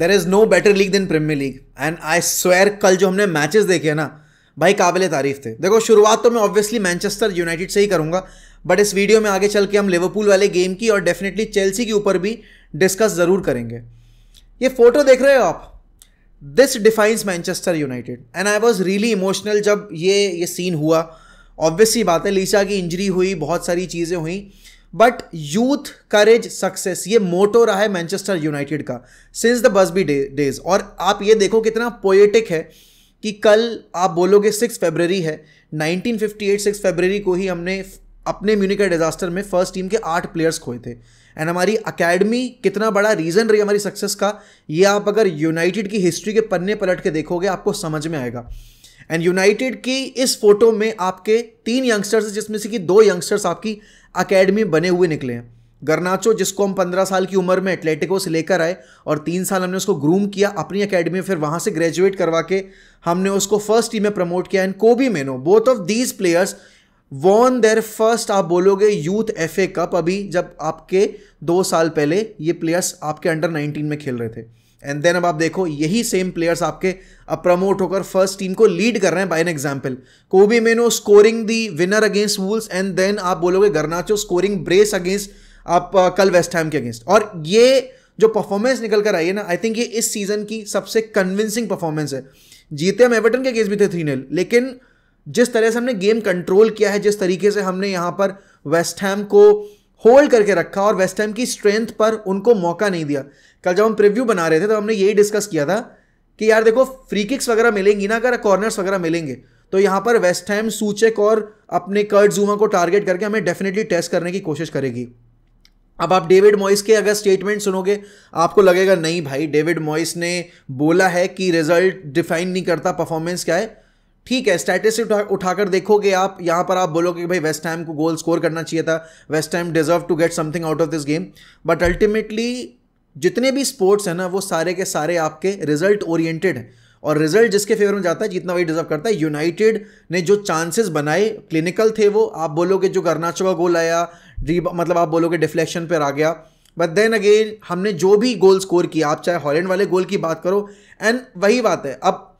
there is no better league than Premier League and I swear कल जो हमने matches देखे ना भाई काबिल तारीफ थे देखो शुरुआत तो मैं ऑब्वियसली मैनचेस्टर यूनाइटेड से ही करूँगा बट इस वीडियो में आगे चल के हम लिवरपूल वाले गेम की और डेफिनेटली चेल्सी के ऊपर भी डिस्कस ज़रूर करेंगे ये फोटो देख रहे हो आप this defines Manchester United and I was really emotional जब ये ये सीन हुआ ऑब्वियसली बात है लीसा की इंजरी हुई बहुत सारी चीज़ें हुई बट यूथ करेज सक्सेस ये मोटो रहा है मैनचेस्टर यूनाइटेड का सिंस द बसबी डेज और आप ये देखो कितना पोएटिक है कि कल आप बोलोगे सिक्स फेबररी है 1958 सिक्स फेबररी को ही हमने अपने म्यूनिका डिजास्टर में फर्स्ट टीम के आठ प्लेयर्स खोए थे एंड हमारी अकेडमी कितना बड़ा रीज़न रही हमारी सक्सेस का ये आप अगर यूनाइटेड की हिस्ट्री के पन्ने पलट के देखोगे आपको समझ में आएगा एंड यूनाइटेड की इस फोटो में आपके तीन यंगस्टर्स जिसमें से कि दो यंगस्टर्स आपकी अकेडमी बने हुए निकले हैं गरनाचो जिसको हम पंद्रह साल की उम्र में एथलेटिको से लेकर आए और तीन साल हमने उसको ग्रूम किया अपनी अकेडमी में फिर वहाँ से ग्रेजुएट करवा के हमने उसको फर्स्ट टीम में प्रमोट किया and Kobbie Mainoo both of these players won their first आप बोलोगे यूथ एफ ए कप अभी जब आपके दो साल पहले ये प्लेयर्स आपके अंडर नाइनटीन में खेल रहे थे एंड देन अब आप देखो यही सेम प्लेयर्स आपके अब प्रमोट होकर फर्स्ट टीम को लीड कर रहे हैं bye an example Kobbie Mainoo scoring the winner against Wolves and then आप बोलोगे गर्नाचो स्कोरिंग ब्रेस अगेंस्ट आप uh, कल वेस्ट हैम के अगेंस्ट और ये जो परफॉर्मेंस निकल कर आई है ना आई थिंक ये इस सीजन की सबसे कन्विंसिंग परफॉर्मेंस है जीते हम एवर्टन के अगेंस्ट भी थे थ्री नेल लेकिन जिस तरह से हमने गेम कंट्रोल किया है जिस तरीके से हमने यहाँ पर वेस्ट हैम को होल्ड करके रखा और वेस्टहैम की स्ट्रेंथ पर उनको मौका नहीं दिया कल जब हम प्रिव्यू बना रहे थे तो हमने यही डिस्कस किया था कि यार देखो फ्री किक्स वगैरह मिलेंगी ना अगर कॉर्नर्स वगैरह मिलेंगे तो यहाँ पर वेस्ट हैम सूचक और अपने कर्ट जूमा को टारगेट करके हमें डेफिनेटली टेस्ट करने की कोशिश करेगी अब आप डेविड मॉइस के अगर स्टेटमेंट सुनोगे आपको लगेगा नहीं भाई डेविड मॉइस ने बोला है कि रिजल्ट डिफाइन नहीं करता परफॉर्मेंस क्या है ठीक है स्टैटिस्टिक उठा, उठाकर देखोगे आप यहाँ पर आप बोलोगे कि भाई वेस्ट टाइम को गोल स्कोर करना चाहिए था West Ham deserve to get something out of this game but ultimately जितने भी स्पोर्ट्स हैं ना वो सारे के सारे आपके रिजल्ट ओरिएंटेड हैं और रिजल्ट जिसके फेवर में जाता है जितना वही डिजर्व करता है यूनाइटेड ने जो चांसेस बनाए क्लिनिकल थे वो आप बोलोगे जो गर्नाचो का गोल आया मतलब आप बोलोगे डिफ्लेक्शन पर आ गया बट देन अगेन हमने जो भी गोल स्कोर किया आप चाहे हॉलैंड वाले गोल की बात करो एंड वही बात है अब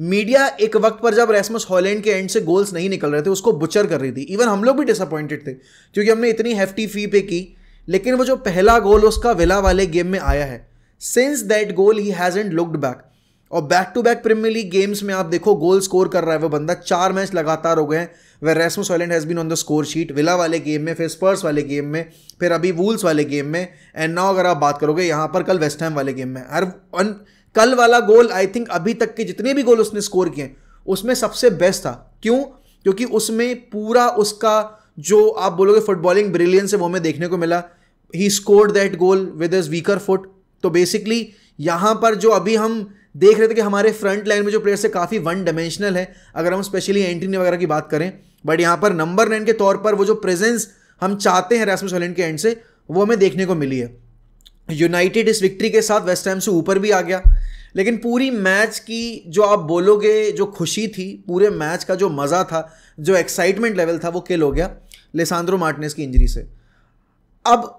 मीडिया एक वक्त पर जब रेसमस हॉलैंड के एंड से गोल्स नहीं निकल रहे थे उसको बुचर कर रही थी इवन हम लोग भी डिसअपॉइंटेड थे क्योंकि हमने इतनी हेफ्टी फी पे की लेकिन वो जो पहला गोल उसका विला वाले गेम में आया है since that goal he has and looked back और back to back Premier League games में आप देखो गोल स्कोर कर रहा है वो बंदा चार मैच लगातार हो गए हैं वे Rasmus Hojlund has been on the score sheet Villa वाले गेम में फिर स्पर्स वाले गेम में फिर अभी वूल्स वाले गेम में एंड नाउ अगर आप बात करोगे यहाँ पर कल वेस्ट वाले गेम में हर कल वाला गोल आई थिंक अभी तक के जितने भी गोल उसने स्कोर किए उसमें सबसे बेस्ट था क्यों क्योंकि उसमें पूरा उसका जो आप बोलोगे फुटबॉलिंग ब्रिलियंस है वो हमें देखने को मिला he score that goal with his weaker foot तो बेसिकली यहाँ पर जो अभी हम देख रहे थे कि हमारे फ्रंट लाइन में जो प्लेयर्स है काफ़ी वन डायमेंशनल है अगर हम स्पेशली एंट्री वगैरह की बात करें बट यहाँ पर नंबर नाइन के तौर पर वो जो प्रेजेंस हम चाहते हैं रैसमस होलैंड के एंड से वो हमें देखने को मिली है यूनाइटेड इस विक्ट्री के साथ वेस्ट टाइम से ऊपर भी आ गया लेकिन पूरी मैच की जो आप बोलोगे जो खुशी थी पूरे मैच का जो मज़ा था जो एक्साइटमेंट लेवल था वो किल हो गया लेसांद्रो मार्टिनेस की इंजरी से अब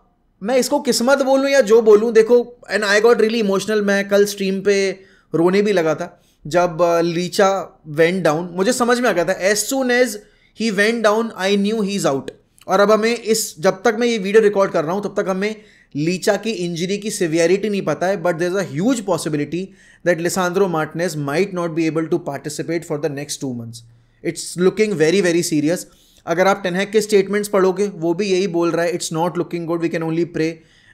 मैं इसको किस्मत बोलूँ या जो बोलूँ देखो and I got really emotional मैं कल स्ट्रीम पे रोने भी लगा था जब uh, लीचा वेंट डाउन मुझे समझ में आ गया था as soon as he went down I knew he is out और अब हमें इस जब तक मैं ये वीडियो रिकॉर्ड कर रहा हूँ तब तक हमें लीचा की इंजरी की सिवियरिटी नहीं पता है but there is a possibility that Lisandro Martinez might not be able to participate for the next two months it's looking very very serious अगर आप टेनहैक के स्टेटमेंट्स पढ़ोगे वो भी यही बोल रहा है it's not looking good we can only pray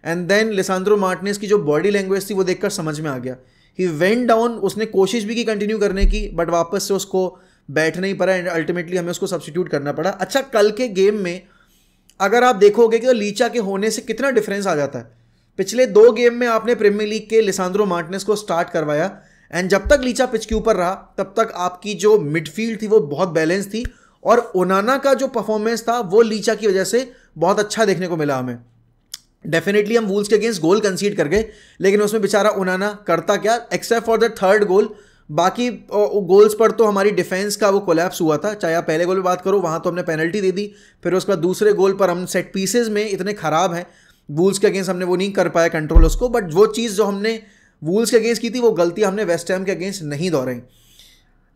and then Lisandro Martinez की जो बॉडी लैंग्वेज थी वो देखकर समझ में आ गया ही वेंट डाउन उसने कोशिश भी की कंटिन्यू करने की बट वापस से उसको बैठना ही पड़ा एंड अल्टीमेटली हमें उसको सब्सटीट्यूट करना पड़ा अच्छा कल के गेम में अगर आप देखोगे कि तो लीचा के होने से कितना डिफरेंस आ जाता है पिछले दो गेम में आपने प्रीमियर लीग के लिसांद्रो मार्टिनेस को स्टार्ट करवाया एंड जब तक लीचा पिच के ऊपर रहा तब तक आपकी जो मिडफील्ड थी वो बहुत बैलेंस थी और ओनाना का जो परफॉर्मेंस था वो लीचा की वजह से बहुत अच्छा देखने को मिला हमें डेफिनेटली हम वूल्स के अगेंस्ट गोल कंसीड कर गए लेकिन उसमें बेचारा ओनाना करता क्या except for the third goal बाकी गोल्स पर तो हमारी डिफेंस का वो कोलैप्स हुआ था चाहे आप पहले गोल पर बात करो वहाँ तो हमने पेनल्टी दे दी फिर उसके बाद दूसरे गोल पर हम सेट पीसेज में इतने ख़राब हैं वूल्स के अगेंस्ट हमने वो नहीं कर पाया कंट्रोल उसको बट वो चीज़ जो हमने वूल्स के अगेंस्ट की थी वो गलती हमने वेस्ट टाइम के अगेंस्ट नहीं दोहराई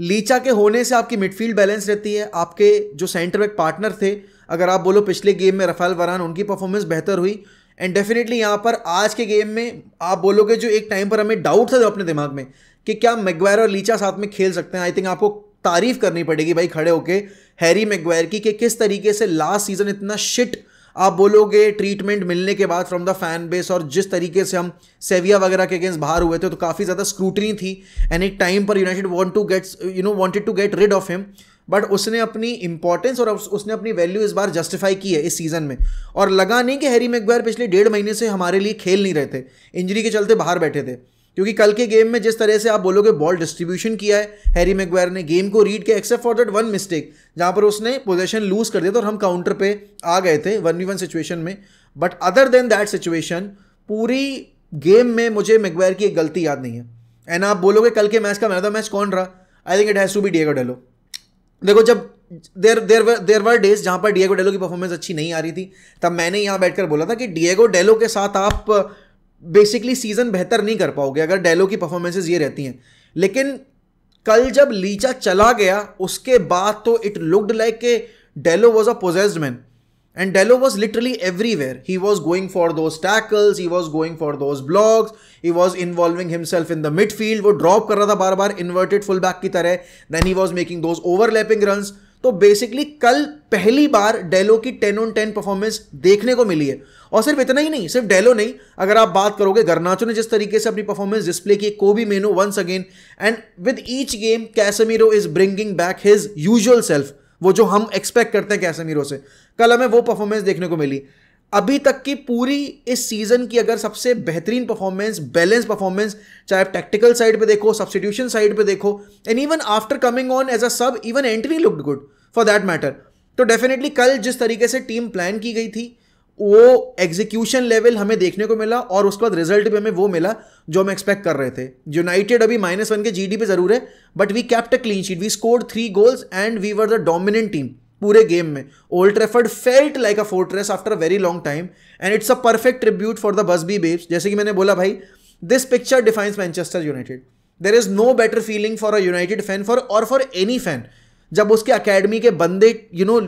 लीचा के होने से आपकी मिडफील्ड बैलेंस रहती है आपके जो सेंटर बैक पार्टनर थे अगर आप बोलो पिछले गेम में रफाल वरान उनकी परफॉर्मेंस बेहतर हुई एंड डेफिनेटली यहाँ पर आज के गेम में आप बोलोगे जो एक टाइम पर हमें डाउट था अपने दिमाग में कि क्या मैगवायर और लीचा साथ में खेल सकते हैं आई थिंक आपको तारीफ करनी पड़ेगी भाई खड़े होके हैरी मैगवायर की कि किस तरीके से लास्ट सीजन इतना शिट आप बोलोगे ट्रीटमेंट मिलने के बाद फ्रॉम द फैन बेस और जिस तरीके से हम सेविया वगैरह के अगेंस्ट बाहर हुए थे तो काफ़ी ज़्यादा स्क्रूटनी थी एंड एक टाइम पर United want to gets you know wanted to get rid of him but उसने अपनी इंपॉर्टेंस और उसने अपनी वैल्यू इस बार जस्टिफाई की है इस सीज़न में और लगा नहीं कि हैरी मैगवायर पिछले डेढ़ महीने से हमारे लिए खेल नहीं रहे थे इंजरी के चलते बाहर बैठे थे क्योंकि कल के गेम में जिस तरह से आप बोलोगे बॉल डिस्ट्रीब्यूशन किया है हैरी मैगवायर ने गेम को रीड किया except for that one mistake जहां पर उसने पोजेशन लूज कर दिया था और हम काउंटर पे आ गए थे वन वी वन सिचुएशन में but other than that situation पूरी गेम में मुझे मैगवायर की एक गलती याद नहीं है एंड आप बोलोगे कल के मैच का मैन ऑफ द मैच कौन रहा I think it has to be Diogo Dalot देखो जब देर देर देर वर डेज जहाँ पर डिएगो डेलो की परफॉर्मेंस अच्छी नहीं आ रही थी तब मैंने यहाँ बैठकर बोला था कि डिएगो डेलो के साथ आप बेसिकली सीजन बेहतर नहीं कर पाओगे अगर डेलो की परफॉर्मेंसेज ये रहती हैं लेकिन कल जब लीचा चला गया उसके बाद तो इट लुक्ड लाइक के Dalot was a possessed man and Dalot was literally everywhere he was going for those tackles he was going for those blocks he was involving himself in the midfield वो drop कर रहा था बार बार inverted full back की तरह then he was making those overlapping runs तो basically कल पहली बार डेलो की टेन ऑन टेन परफॉर्मेंस देखने को मिली है और सिर्फ इतना ही नहीं सिर्फ डेलो नहीं अगर आप बात करोगे गर्नाचो ने जिस तरीके से अपनी परफॉर्मेंस डिस्प्ले की Kobbie Mainoo once again and with each game Casemiro is bringing back his usual self वो जो हम एक्सपेक्ट करते हैं कैसेमीरो से कल हमें वो परफॉर्मेंस देखने को मिली अभी तक की पूरी इस सीजन की अगर सबसे बेहतरीन परफॉर्मेंस बैलेंस परफॉर्मेंस चाहे आप टैक्टिकल साइड पे देखो सब्सटीट्यूशन साइड पे देखो and even after coming on as a sub even Antony looked good for that matter तो डेफिनेटली कल जिस तरीके से टीम प्लान की गई थी वो एग्जीक्यूशन लेवल हमें देखने को मिला और उसके बाद रिजल्ट भी हमें वो मिला जो हम एक्सपेक्ट कर रहे थे यूनाइटेड अभी माइनस वन के जी पे जरूर है but we kept a clean sheet we score three goals and we were the dominant team पूरे गेम में Old Trafford felt like a fortress after a very long time and it's a perfect tribute for the Busby Babes जैसे कि मैंने बोला भाई this picture defines Manchester United there is no better feeling for a United fan for और for any fan जब उसके academy के बंदे यू नो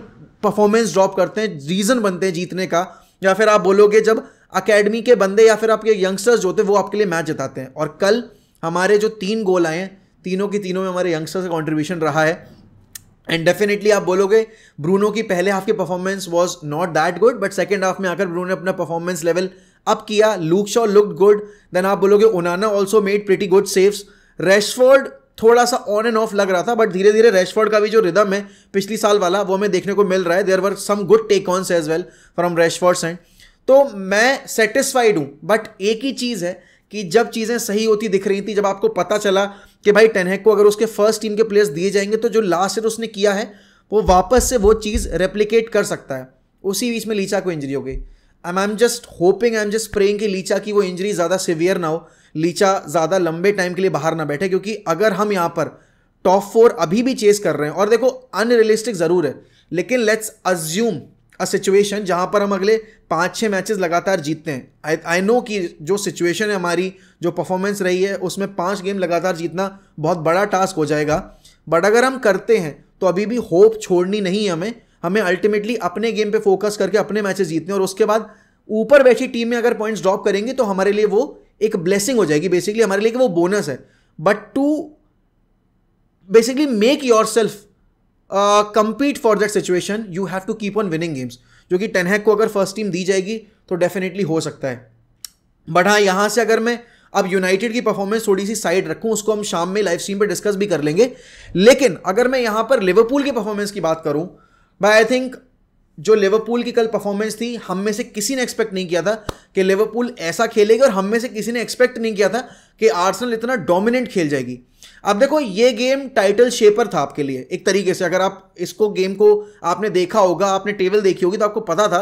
परफॉर्मेंस ड्रॉप करते हैं रीजन बनते हैं जीतने का या फिर आप बोलोगे जब अकेडमी के बंदे या फिर आपके यंगस्टर्स जो होते हैं वो आपके लिए मैच जिताते हैं और कल हमारे जो तीन गोल आए हैं तीनों की तीनों में हमारे यंगस्टर्स का कॉन्ट्रीब्यूशन रहा है एंड डेफिनेटली आप बोलोगे ब्रूनो की पहले हाफ की performance was not that good but second half में आकर ब्रूनो ने अपना परफॉर्मेंस लेवल अप किया Luke Shaw look good then आप बोलोगे Onana also made pretty good saves Rashford थोड़ा सा ऑन एंड ऑफ लग रहा था बट धीरे धीरे रेशफोर्ड का भी जो रिदम है पिछली साल वाला वो हमें देखने को मिल रहा है there were some good take ons as well from Rashford's and तो मैं सेटिस्फाइड हूँ बट एक ही चीज़ है कि जब चीज़ें सही होती दिख रही थी जब आपको पता चला कि भाई टेनहेक को अगर उसके फर्स्ट टीम के प्लेयर्स दिए जाएंगे तो जो लास्ट ईयर उसने किया है वो वापस से वो चीज़ रेप्लीकेट कर सकता है उसी बीच में लीचा को इंजरी हो गई I am just hoping I am just praying कि लीचा की वो इंजरी ज़्यादा सिवियर ना हो लीचा ज़्यादा लंबे टाइम के लिए बाहर ना बैठे क्योंकि अगर हम यहाँ पर टॉप फोर अभी भी चेस कर रहे हैं और देखो अनरियलिस्टिक ज़रूर है लेकिन लेट्स अज्यूम अ सिचुएशन जहाँ पर हम अगले पाँच छः मैचेस लगातार जीतते हैं आई आई नो कि जो सिचुएशन है हमारी जो परफॉर्मेंस रही है उसमें पाँच गेम लगातार जीतना बहुत बड़ा टास्क हो जाएगा बट अगर हम करते हैं तो अभी भी होप छोड़नी नहीं है हमें हमें अल्टीमेटली अपने गेम पे फोकस करके अपने मैचेस जीतने और उसके बाद ऊपर बैठी टीम में अगर पॉइंट्स ड्रॉप करेंगे तो हमारे लिए वो एक ब्लेसिंग हो जाएगी बेसिकली हमारे लिए वो बोनस है but to basically make yourself compete for that situation you have to keep on winning games जो कि टेनहैक को अगर फर्स्ट टीम दी जाएगी तो डेफिनेटली हो सकता है बट हाँ यहाँ से अगर मैं अब यूनाइटेड की परफॉर्मेंस थोड़ी सी साइड रखूँ उसको हम शाम में लाइव स्ट्रीम पर डिस्कस भी कर लेंगे लेकिन अगर मैं यहाँ पर लिवरपूल की परफॉर्मेंस की बात करूँ बाई आई थिंक जो लिवरपूल की कल परफॉर्मेंस थी हम में से किसी ने एक्सपेक्ट नहीं किया था कि लिवरपूल ऐसा खेलेगा और हम में से किसी ने एक्सपेक्ट नहीं किया था कि आर्सेनल इतना डोमिनेंट खेल जाएगी अब देखो ये गेम टाइटल शेपर था आपके लिए एक तरीके से अगर आप इसको गेम को आपने देखा होगा आपने टेबल देखी होगी तो आपको पता था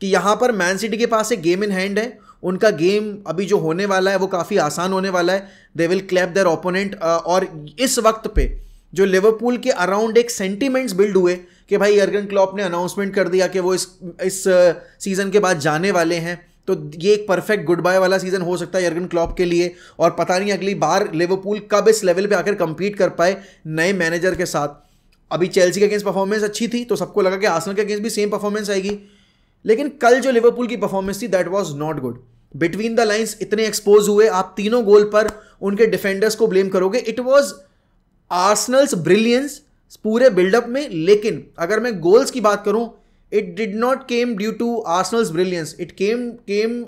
कि यहाँ पर मैन सिटी के पास एक गेम इन हैंड है उनका गेम अभी जो होने वाला है वो काफ़ी आसान होने वाला है they will clap their opponent और इस वक्त पे जो लिवरपूल के अराउंड एक सेंटीमेंट्स बिल्ड हुए कि भाई अर्गन क्लॉप ने अनाउंसमेंट कर दिया कि वो इस इस सीज़न के बाद जाने वाले हैं तो ये एक परफेक्ट गुड बाय वाला सीजन हो सकता है यर्गन क्लॉप के लिए और पता नहीं अगली बार लेवरपूल कब इस लेवल पे आकर कंपीट कर पाए नए मैनेजर के साथ अभी चेल्सी के अगेंस्ट परफॉर्मेंस अच्छी थी तो सबको लगा कि आसनल के अगेंस्ट भी सेम परफॉर्मेंस आएगी लेकिन कल जो लिवरपूल की परफॉर्मेंस थी that was not good between the lines इतने एक्सपोज हुए आप तीनों गोल पर उनके डिफेंडर्स को ब्लेम करोगे इट वॉज आर्सनल्स ब्रिलियंस पूरे बिल्डअप में लेकिन अगर मैं गोल्स की बात करूं it did not came due to Arsenal's brilliance it came came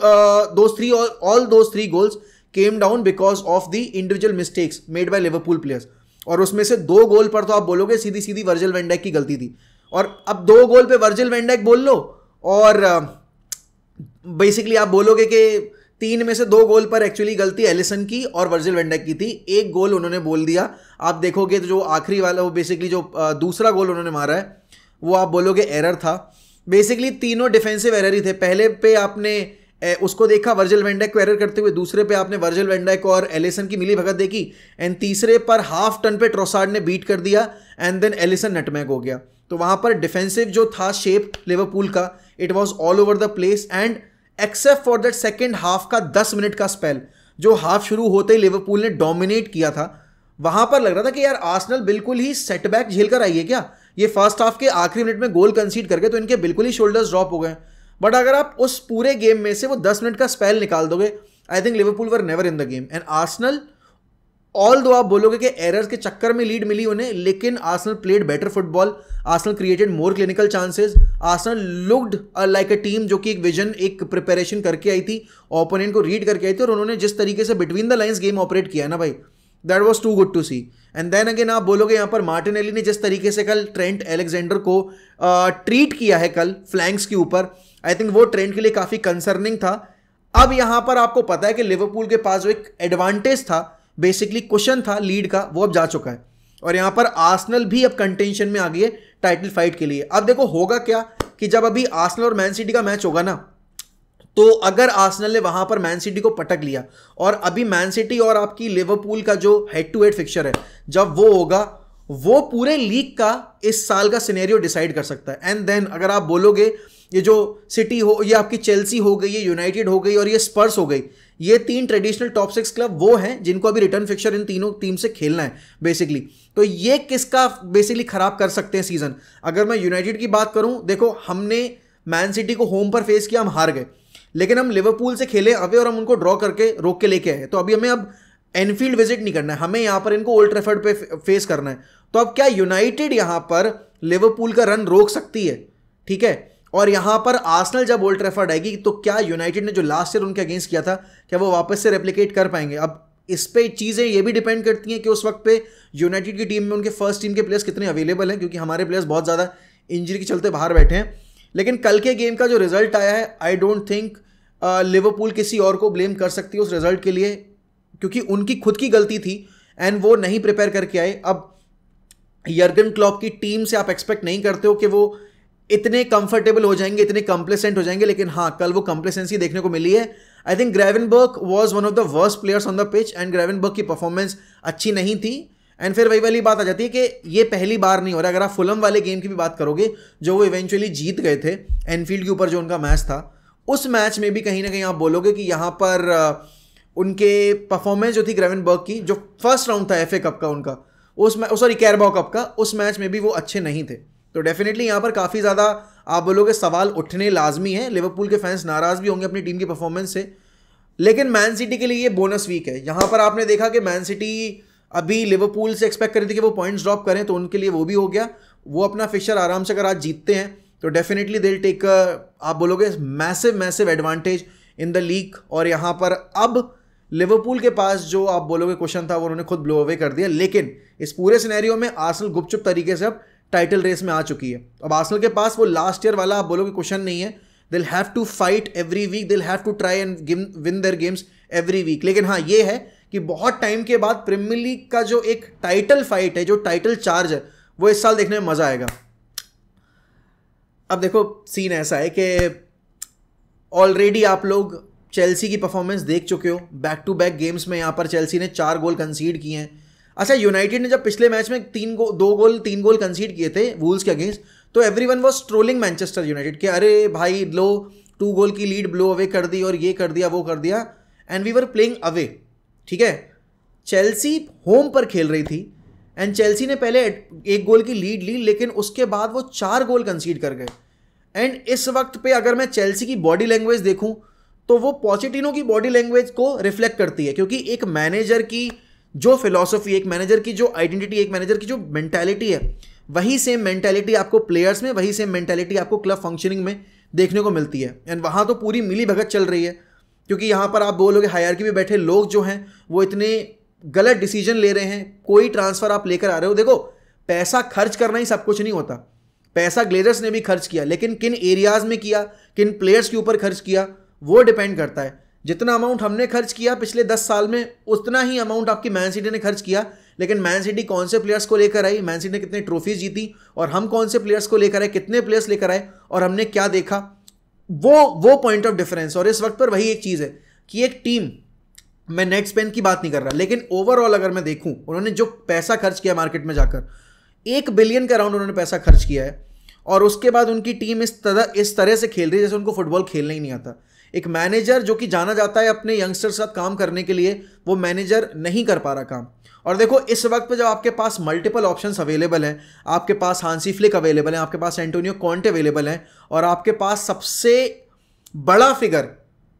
those three all those three goals came down because of the individual mistakes made by Liverpool players और उसमें से दो गोल पर तो आप बोलोगे सीधी सीधी वर्जिल वेंडेक की गलती थी और अब दो गोल पे वर्जिल वेंडेक बोल लो और बेसिकली uh, आप बोलोगे कि तीन में से दो गोल पर एक्चुअली गलती एलिसन की और वर्जिल वेंडेक की थी एक गोल उन्होंने बोल दिया आप देखोगे तो जो आखिरी वाला वो बेसिकली जो uh, दूसरा गोल उन्होंने मारा है वो आप बोलोगे एरर था बेसिकली तीनों डिफेंसिव एरर ही थे पहले पे आपने उसको देखा वर्जल वेंडेक को एरर करते हुए दूसरे पे आपने वर्जल वेंडेक और एलिसन की मिली भगत देखी एंड तीसरे पर हाफ टन पे ट्रोसार्ड ने बीट कर दिया एंड देन एलिसन नटमैक हो गया तो वहाँ पर डिफेंसिव जो था शेप लिवरपूल का it was all over the place and except for that second half का दस मिनट का स्पेल जो हाफ शुरू होते ही लिवरपूल ने डोमिनेट किया था वहाँ पर लग रहा था कि यार आर्सनल बिल्कुल ही सेटबैक झेल कर आई है क्या ये फर्स्ट हाफ के आखिरी मिनट में गोल कंसीड करके तो इनके बिल्कुल ही शोल्डर्स ड्रॉप हो गए बट अगर आप उस पूरे गेम में से वो दस मिनट का स्पेल निकाल दोगे I think Liverpool were never in the game and Arsenal although आप बोलोगे कि एरर्स के चक्कर में लीड मिली उन्हें लेकिन Arsenal played better football Arsenal created more clinical chances Arsenal looked like a team जो कि एक विजन एक प्रिपरेशन करके आई थी ओपोनेंट को रीड करके आई थी और उन्होंने जिस तरीके से between the lines game operate किया ना भाई that was too good to see and then again आप बोलोगे यहाँ पर मार्टिन एली ने जिस तरीके से कल ट्रेंट एलेक्जेंडर को ट्रीट uh, किया है कल फ्लैंक्स के ऊपर आई थिंक वो ट्रेंट के लिए काफ़ी कंसर्निंग था अब यहाँ पर आपको पता है कि लिवरपूल के पास जो एक एडवांटेज था बेसिकली क्वेश्चन था लीड का वो अब जा चुका है और यहाँ पर आर्सनल भी अब कंटेंशन में आ गई है टाइटल फाइट के लिए अब देखो होगा क्या कि जब अभी आर्सनल और मैन सिटी का मैच होगा ना तो अगर आसनल ने वहां पर मैन सिटी को पटक लिया और अभी मैन सिटी और आपकी लिवरपूल का जो हेड टू हेड फिक्चर है जब वो होगा वो पूरे लीग का इस साल का सिनेरियो डिसाइड कर सकता है एंड देन अगर आप बोलोगे ये जो सिटी हो ये आपकी चेल्सी हो गई ये यूनाइटेड हो गई और ये स्पर्स हो गई ये तीन ट्रेडिशनल टॉप सिक्स क्लब वो हैं जिनको अभी रिटर्न फिक्चर इन तीनों टीम से खेलना है बेसिकली तो ये किसका बेसिकली खराब कर सकते हैं सीजन अगर मैं यूनाइटेड की बात करूं देखो हमने मैन सिटी को होम पर फेस किया हम हार गए लेकिन हम लिवरपूल से खेले अवे और हम उनको ड्रॉ करके रोक के लेके आए तो अभी हमें अब एनफील्ड विजिट नहीं करना है हमें यहाँ पर इनको ओल्ड ट्रेफर्ड पे फेस करना है तो अब क्या यूनाइटेड यहाँ पर लिवरपूल का रन रोक सकती है ठीक है और यहाँ पर आर्सनल जब ओल्ड ट्रेफर्ड आएगी तो क्या यूनाइटेड ने जो लास्ट ईयर उनके अगेंस्ट किया था क्या वो वापस से रेप्लीकेट कर पाएंगे अब इस पर चीज़ें ये भी डिपेंड करती हैं कि उस वक्त पे यूनाइटेड की टीम में उनके फर्स्ट टीम के प्लेयर्स कितने अवेलेबल हैं क्योंकि हमारे प्लेयर्स बहुत ज़्यादा इंजरी के चलते बाहर बैठे हैं लेकिन कल के गेम का जो रिजल्ट आया है आई डोंट थिंक लिवरपूल किसी और को ब्लेम कर सकती है उस रिजल्ट के लिए क्योंकि उनकी खुद की गलती थी एंड वो नहीं प्रिपेयर करके आए अब यर्गन क्लॉप की टीम से आप एक्सपेक्ट नहीं करते हो कि वो इतने कंफर्टेबल हो जाएंगे इतने कंप्लेसेंट हो जाएंगे लेकिन हाँ कल वो कंप्लेसेंसी देखने को मिली है I think Gravenberch was one of the worst players on the pitch and Gravenberch की परफॉर्मेंस अच्छी नहीं थी एंड फिर वही वाली बात आ जाती है कि ये पहली बार नहीं हो रहा अगर आप फुलम वाले गेम की भी बात करोगे जो वो इवेंचुअली जीत गए थे एनफील्ड के ऊपर जो उनका मैच था उस मैच में भी कहीं ना कहीं आप बोलोगे कि यहाँ पर उनके परफॉर्मेंस जो थी ग्रेविन बर्ग की जो फर्स्ट राउंड था एफ कप का उनका उस मैच सॉरी कैरबॉ कप का उस मैच में भी वो अच्छे नहीं थे तो डेफिनेटली यहाँ पर काफ़ी ज़्यादा आप बोलोगे सवाल उठने लाजमी हैं लिवरपूल के फैंस नाराज़ भी होंगे अपनी टीम की परफॉर्मेंस से लेकिन मैन सिटी के लिए ये बोनस वीक है यहाँ पर आपने देखा कि मैन सिटी अभी लिवरपूल से एक्सपेक्ट करी थी कि वो पॉइंट्स ड्रॉप करें तो उनके लिए वो भी हो गया वो अपना फिशर आराम से अगर आज जीतते हैं तो डेफिनेटली दिल टेक आप बोलोगे massive massive advantage in the league और यहाँ पर अब लिवरपूल के पास जो आप बोलोगे क्वेश्चन था वो उन्होंने खुद ब्लो अवे कर दिया लेकिन इस पूरे सिनेरियो में आसल गुपचुप तरीके से अब टाइटल रेस में आ चुकी है अब आसल के पास वो लास्ट ईयर वाला आप बोलोगे क्वेश्चन नहीं है they'll have to fight every week they'll have to try and win their games every week लेकिन हाँ ये है कि बहुत टाइम के बाद प्रीमियर लीग का जो एक टाइटल फाइट है जो टाइटल चार्ज है वो इस साल देखने में मज़ा आएगा अब देखो सीन ऐसा है कि ऑलरेडी आप लोग चेल्सी की परफॉर्मेंस देख चुके हो बैक टू बैक गेम्स में यहाँ पर चेल्सी ने चार गोल कंसीड किए हैं अच्छा यूनाइटेड ने जब पिछले मैच में तीन गो दो गोल तीन गोल कंसीड किए थे वूल्स के अगेंस्ट तो everyone was trolling Manchester United के अरे भाई लो टू गोल की लीड ब्लो अवे कर दी और ये कर दिया वो कर दिया and we were playing away ठीक है चेल्सी होम पर खेल रही थी एंड चेल्सी ने पहले एक गोल की लीड ली लेकिन उसके बाद वो चार गोल कंसीड कर गए एंड इस वक्त पे अगर मैं चेल्सी की बॉडी लैंग्वेज देखूं तो वो पॉजिटिनो की बॉडी लैंग्वेज को रिफ्लेक्ट करती है क्योंकि एक मैनेजर की जो फिलॉसफी एक मैनेजर की जो आइडेंटिटी एक मैनेजर की जो मैंटेलिटी है वही सेम मैंटेलिटी आपको प्लेयर्स में वही सेम मैंटेलिटी आपको क्लब फंक्शनिंग में देखने को मिलती है एंड वहाँ तो पूरी मिली भगत चल रही है क्योंकि यहाँ पर आप बोलोगे हायर भी बैठे लोग जो हैं वो इतने गलत डिसीजन ले रहे हैं कोई ट्रांसफ़र आप लेकर आ रहे हो देखो पैसा खर्च करना ही सब कुछ नहीं होता पैसा ग्लेजर्स ने भी खर्च किया लेकिन किन एरियाज़ में किया किन प्लेयर्स के ऊपर खर्च किया वो डिपेंड करता है जितना अमाउंट हमने खर्च किया पिछले दस साल में उतना ही अमाउंट आपकी मैन सिटी ने खर्च किया लेकिन मैन सिटी कौन से प्लेयर्स को लेकर आई मैन सिटी ने कितने ट्रॉफीज जीती और हम कौन से प्लेयर्स को लेकर आए कितने प्लेयर्स लेकर आए और हमने क्या देखा वो वो पॉइंट ऑफ डिफरेंस और इस वक्त पर वही एक चीज़ है कि एक टीम मैं नेट स्पेन की बात नहीं कर रहा लेकिन ओवरऑल अगर मैं देखूं उन्होंने जो पैसा खर्च किया मार्केट में जाकर एक बिलियन का राउंड उन्होंने पैसा खर्च किया है और उसके बाद उनकी टीम इस तरह इस तरह से खेल रही है जैसे उनको फुटबॉल खेलना ही नहीं आता एक मैनेजर जो कि जाना जाता है अपने यंगस्टर्स साथ काम करने के लिए वो मैनेजर नहीं कर पा रहा काम और देखो इस वक्त पे जब आपके पास मल्टीपल ऑप्शंस अवेलेबल हैं आपके पास हांसी फ्लिक अवेलेबल है आपके पास एंटोनियो कॉन्टे अवेलेबल हैं और आपके पास सबसे बड़ा फिगर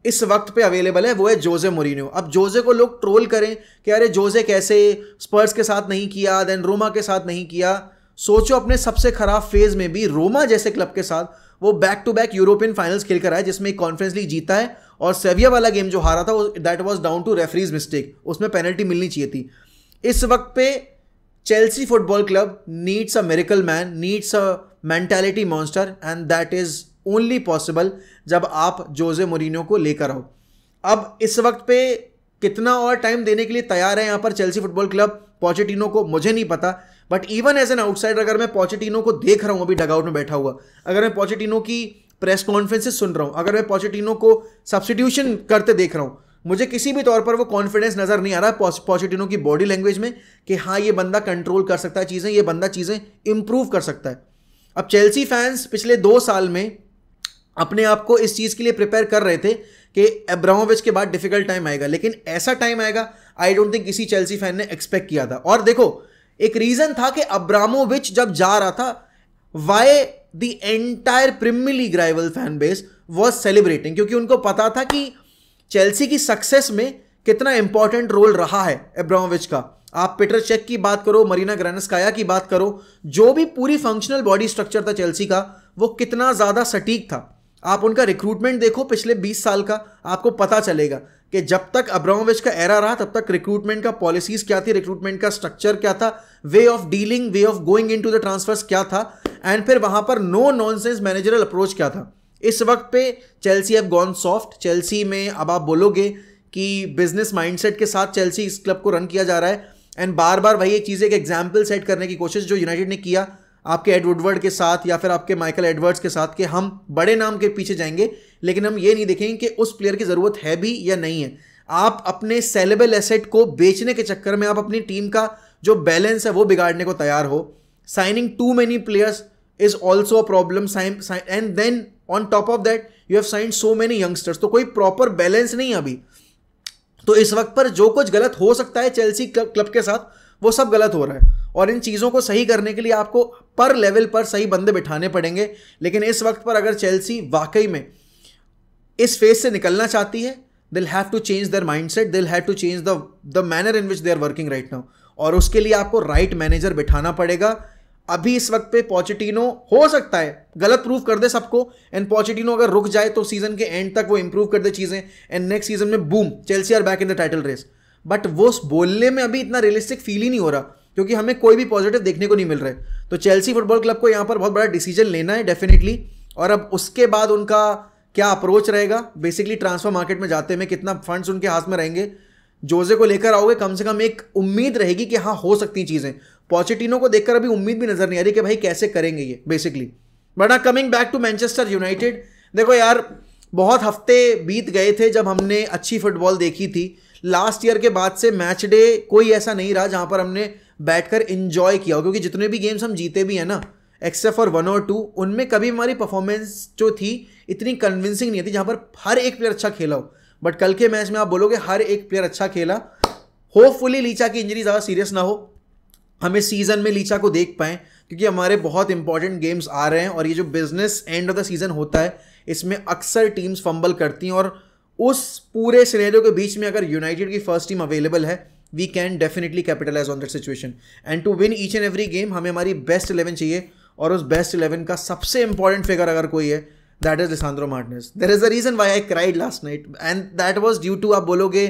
इस वक्त पे अवेलेबल है वो है जोजे मोरिनो अब जोजे को लोग ट्रोल करें कि अरे जोजे कैसे स्पर्स के साथ नहीं किया देन रोमा के साथ नहीं किया सोचो अपने सबसे खराब फेज में भी रोमा जैसे क्लब के साथ वो back to back European finals खेल कर आया जिसमें एक कॉन्फ्रेंस लीग जीता है और सेविया वाला गेम जो हारा था that was down to referee's mistake उसमें पेनल्टी मिलनी चाहिए थी इस वक्त पे Chelsea Football Club needs a miracle man needs a mentality monster and that is only possible जब आप जोजे मोरिनो को लेकर आओ अब इस वक्त पे कितना और टाइम देने के लिए तैयार है यहाँ पर चेल्सी फुटबॉल क्लब पॉचेटिनो को मुझे नहीं पता but even as an outsider अगर मैं पॉचेटिनो को देख रहा हूँ अभी डगआउट में बैठा हुआ अगर मैं पॉचेटिनो की प्रेस कॉन्फ्रेंसेस सुन रहा हूँ अगर मैं पॉचेटिनो को सब्सटीट्यूशन करते देख रहा हूँ मुझे किसी भी तौर पर वो कॉन्फिडेंस नज़र नहीं आ रहा पॉजिटिनो की बॉडी लैंग्वेज में कि हाँ ये बंदा कंट्रोल कर सकता है चीज़ें ये बंदा चीज़ें इम्प्रूव कर सकता है अब चेल्सी फैंस पिछले दो साल में अपने आप को इस चीज़ के लिए प्रिपेयर कर रहे थे कि एब्रामोविच के बाद डिफिकल्ट टाइम आएगा लेकिन ऐसा टाइम आएगा आई डोंट थिंक किसी चेल्सी फैन ने एक्सपेक्ट किया था और देखो एक रीज़न था कि अब्रामोविच जब जा रहा था why the entire Premier League rival fan base was celebrating क्योंकि उनको पता था कि चेल्सी की सक्सेस में कितना इंपॉर्टेंट रोल रहा है एब्रामोविच का आप पीटर चेक की बात करो मरीना ग्रेनस्काया की बात करो जो भी पूरी फंक्शनल बॉडी स्ट्रक्चर था चेल्सी का वो कितना ज़्यादा सटीक था आप उनका रिक्रूटमेंट देखो पिछले 20 साल का आपको पता चलेगा कि जब तक अब्रामोविच का एरा रहा तब तक रिक्रूटमेंट का पॉलिसीज क्या थी रिक्रूटमेंट का स्ट्रक्चर क्या था way of dealing way of going in to the transfers क्या था एंड फिर वहां पर नो नॉनसेंस मैनेजरल अप्रोच क्या था इस वक्त पे Chelsea have gone soft Chelsea में अब आप बोलोगे कि बिजनेस माइंडसेट के साथ चेल्सी इस क्लब को रन किया जा रहा है एंड बार बार वही एक चीज़ एक एग्जाम्पल सेट करने की कोशिश जो यूनाइटेड ने किया आपके एडवुडवर्ड के साथ या फिर आपके माइकल एडवर्ड्स के साथ कि हम बड़े नाम के पीछे जाएंगे लेकिन हम ये नहीं देखेंगे कि उस प्लेयर की ज़रूरत है भी या नहीं है आप अपने सेलेबल एसेट को बेचने के चक्कर में आप अपनी टीम का जो बैलेंस है वो बिगाड़ने को तैयार हो signing too many players is also a problem and then on top of that you have signed so many youngsters तो कोई प्रॉपर बैलेंस नहीं है अभी तो इस वक्त पर जो कुछ गलत हो सकता है चेल्सी क्लब के साथ वो सब गलत हो रहा है और इन चीज़ों को सही करने के लिए आपको पर लेवल पर सही बंदे बिठाने पड़ेंगे लेकिन इस वक्त पर अगर चेल्सी वाकई में इस फेज से निकलना चाहती है they'll have to change their mindset they'll have to change the the manner in which they are working right now और उसके लिए आपको राइट मैनेजर बिठाना पड़ेगा अभी इस वक्त पे पॉचिटिनो हो सकता है गलत प्रूव कर दे सबको एंड पॉचिटिनो अगर रुक जाए तो सीजन के एंड तक वो इंप्रूव कर दे चीजें एंड नेक्स्ट सीजन में boom Chelsea are back in the title race but वो बोलने में अभी इतना रियलिस्टिक फील ही नहीं हो रहा क्योंकि हमें कोई भी पॉजिटिव देखने को नहीं मिल रहा है तो चेल्सी फुटबॉल क्लब को यहाँ पर बहुत बड़ा डिसीजन लेना है डेफिनेटली और अब उसके बाद उनका क्या अप्रोच रहेगा बेसिकली ट्रांसफर मार्केट में जाते में कितना फंड्स उनके हाथ में रहेंगे जोजे को लेकर आओगे कम से कम एक उम्मीद रहेगी कि हाँ हो सकती चीज़ें पॉचिटिनो को देखकर अभी उम्मीद भी नजर नहीं आ रही कि भाई कैसे करेंगे ये basically but are coming back to Manchester United देखो यार बहुत हफ्ते बीत गए थे जब हमने अच्छी फुटबॉल देखी थी लास्ट ईयर के बाद से मैच डे कोई ऐसा नहीं रहा जहां पर हमने बैठकर इंजॉय किया हो क्योंकि जितने भी गेम्स हम जीते भी हैं ना एक्सेप्ट फॉर वन और टू उनमें कभी हमारी परफॉर्मेंस जो थी इतनी कन्विंसिंग नहीं थी जहाँ पर हर एक प्लेयर अच्छा खेला हो बट कल के मैच में आप बोलोगे हर एक प्लेयर अच्छा खेला होपफुली लीचा की इंजरी ज़्यादा सीरियस ना हो हम इस सीज़न में लीचा को देख पाएं क्योंकि हमारे बहुत इंपॉर्टेंट गेम्स आ रहे हैं और ये जो business end of the season होता है इसमें अक्सर टीम्स फंबल करती हैं और उस पूरे सिनेरियो के बीच में अगर यूनाइटेड की फर्स्ट टीम अवेलेबल है we can definitely capitalise on that situation and to win each and every game हमें हमारी बेस्ट इलेवन चाहिए और उस बेस्ट इलेवन का सबसे इंपॉर्टेंट फिगर अगर कोई है that is Lisandro Martinez there is a reason why I cried last night and that was due to आप बोलोगे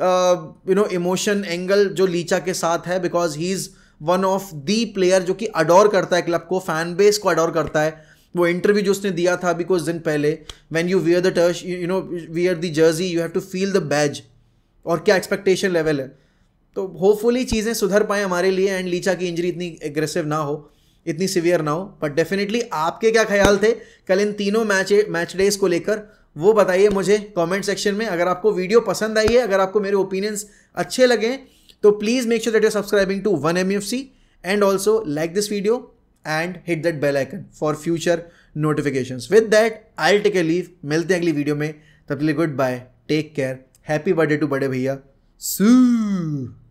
यू नो इमोशन एंगल जो लीचा के साथ है because he is one of the player जो कि अडोर करता है क्लब को फैन बेस को अडोर करता है वो इंटरव्यू जो उसने दिया था अभी कुछ दिन पहले when you wear the torch you know wear the jersey you have to feel the badge और क्या एक्सपेक्टेशन लेवल है तो होपफुली चीज़ें सुधर पाएँ हमारे लिए एंड लीचा की इंजरी इतनी एग्रेसिव ना हो इतनी सीवियर ना हो बट डेफिनेटली आपके क्या ख्याल थे कल इन तीनों मैच मैच डेज को लेकर वो बताइए मुझे कमेंट सेक्शन में अगर आपको वीडियो पसंद आई है अगर आपको मेरे ओपिनियंस अच्छे लगें तो please make sure that you subscribing to one M F C and also like this video and hit that bell icon for future notification with that I take a leave मिलते हैं अगली video में तब तक good bye take care happy birthday to बड़े भैया सू